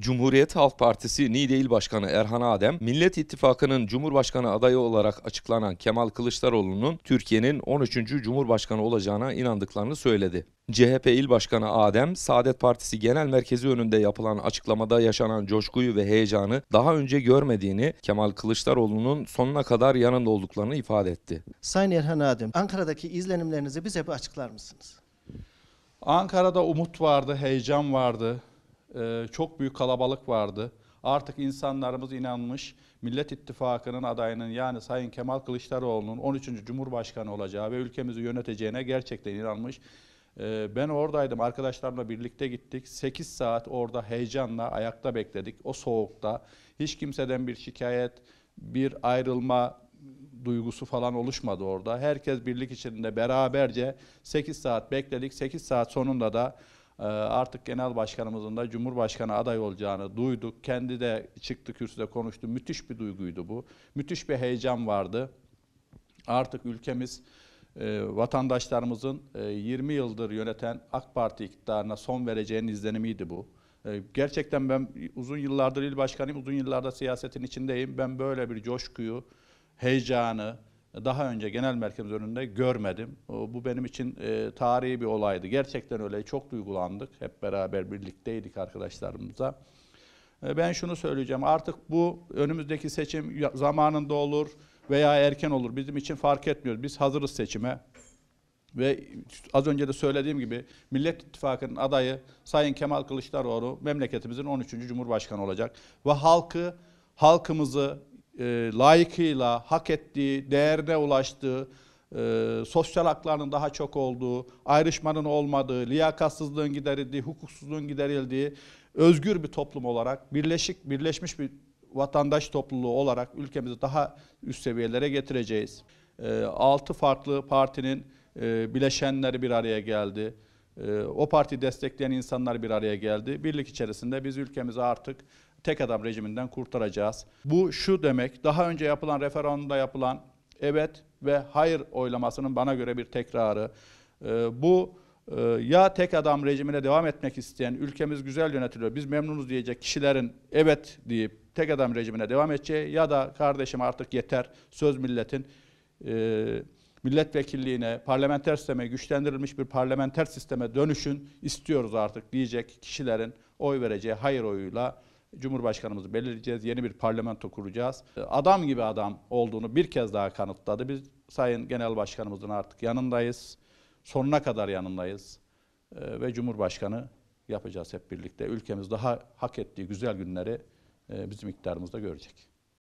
Cumhuriyet Halk Partisi Niğde İl Başkanı Erhan Adem, Millet İttifakı'nın Cumhurbaşkanı adayı olarak açıklanan Kemal Kılıçdaroğlu'nun Türkiye'nin 13. Cumhurbaşkanı olacağına inandıklarını söyledi. CHP İl Başkanı Adem, Saadet Partisi Genel Merkezi önünde yapılan açıklamada yaşanan coşkuyu ve heyecanı daha önce görmediğini, Kemal Kılıçdaroğlu'nun sonuna kadar yanında olduklarını ifade etti. Sayın Erhan Adem, Ankara'daki izlenimlerinizi bize bir açıklar mısınız? Ankara'da umut vardı, heyecan vardı ee, çok büyük kalabalık vardı. Artık insanlarımız inanmış Millet İttifakı'nın adayının yani Sayın Kemal Kılıçdaroğlu'nun 13. Cumhurbaşkanı olacağı ve ülkemizi yöneteceğine gerçekten inanmış. Ee, ben oradaydım, arkadaşlarımla birlikte gittik. 8 saat orada heyecanla ayakta bekledik, o soğukta. Hiç kimseden bir şikayet, bir ayrılma duygusu falan oluşmadı orada. Herkes birlik içinde beraberce 8 saat bekledik. 8 saat sonunda da ee, artık genel başkanımızın da Cumhurbaşkanı aday olacağını duyduk. Kendi de çıktı kürsüde konuştu. Müthiş bir duyguydu bu. Müthiş bir heyecan vardı. Artık ülkemiz e, vatandaşlarımızın 20 e, yıldır yöneten AK Parti iktidarına son vereceğinin izlenimiydi bu. E, gerçekten ben uzun yıllardır il başkanıyım, uzun yıllarda siyasetin içindeyim. Ben böyle bir coşkuyu, heyecanı, daha önce genel merkez önünde görmedim. Bu benim için e, tarihi bir olaydı. Gerçekten öyle çok duygulandık. Hep beraber birlikteydik arkadaşlarımıza. E, ben şunu söyleyeceğim. Artık bu önümüzdeki seçim zamanında olur veya erken olur. Bizim için fark etmiyor. Biz hazırız seçime. Ve az önce de söylediğim gibi Millet İttifakı'nın adayı Sayın Kemal Kılıçdaroğlu memleketimizin 13. Cumhurbaşkanı olacak. Ve halkı, halkımızı e, layıkıyla hak ettiği, değerine ulaştığı, e, sosyal haklarının daha çok olduğu, ayrışmanın olmadığı, liyakatsızlığın giderildiği, hukuksuzluğun giderildiği özgür bir toplum olarak, birleşik birleşmiş bir vatandaş topluluğu olarak ülkemizi daha üst seviyelere getireceğiz. E, 6 farklı partinin e, bileşenleri bir araya geldi. E, o parti destekleyen insanlar bir araya geldi. Birlik içerisinde biz ülkemizi artık tek adam rejiminden kurtaracağız. Bu şu demek, daha önce yapılan referandumda yapılan evet ve hayır oylamasının bana göre bir tekrarı. Ee, bu e, ya tek adam rejimine devam etmek isteyen, ülkemiz güzel yönetiliyor, biz memnunuz diyecek kişilerin evet deyip tek adam rejimine devam edeceği ya da kardeşim artık yeter söz milletin e, milletvekilliğine, parlamenter sisteme, güçlendirilmiş bir parlamenter sisteme dönüşün istiyoruz artık diyecek kişilerin oy vereceği hayır oyuyla Cumhurbaşkanımızı belirleyeceğiz, yeni bir parlamento kuracağız. E, adam gibi adam olduğunu bir kez daha kanıtladı. Biz Sayın Genel Başkanımızın artık yanındayız. Sonuna kadar yanındayız. E, ve Cumhurbaşkanı yapacağız hep birlikte. Ülkemiz daha hak ettiği güzel günleri e, bizim iktidarımızda görecek.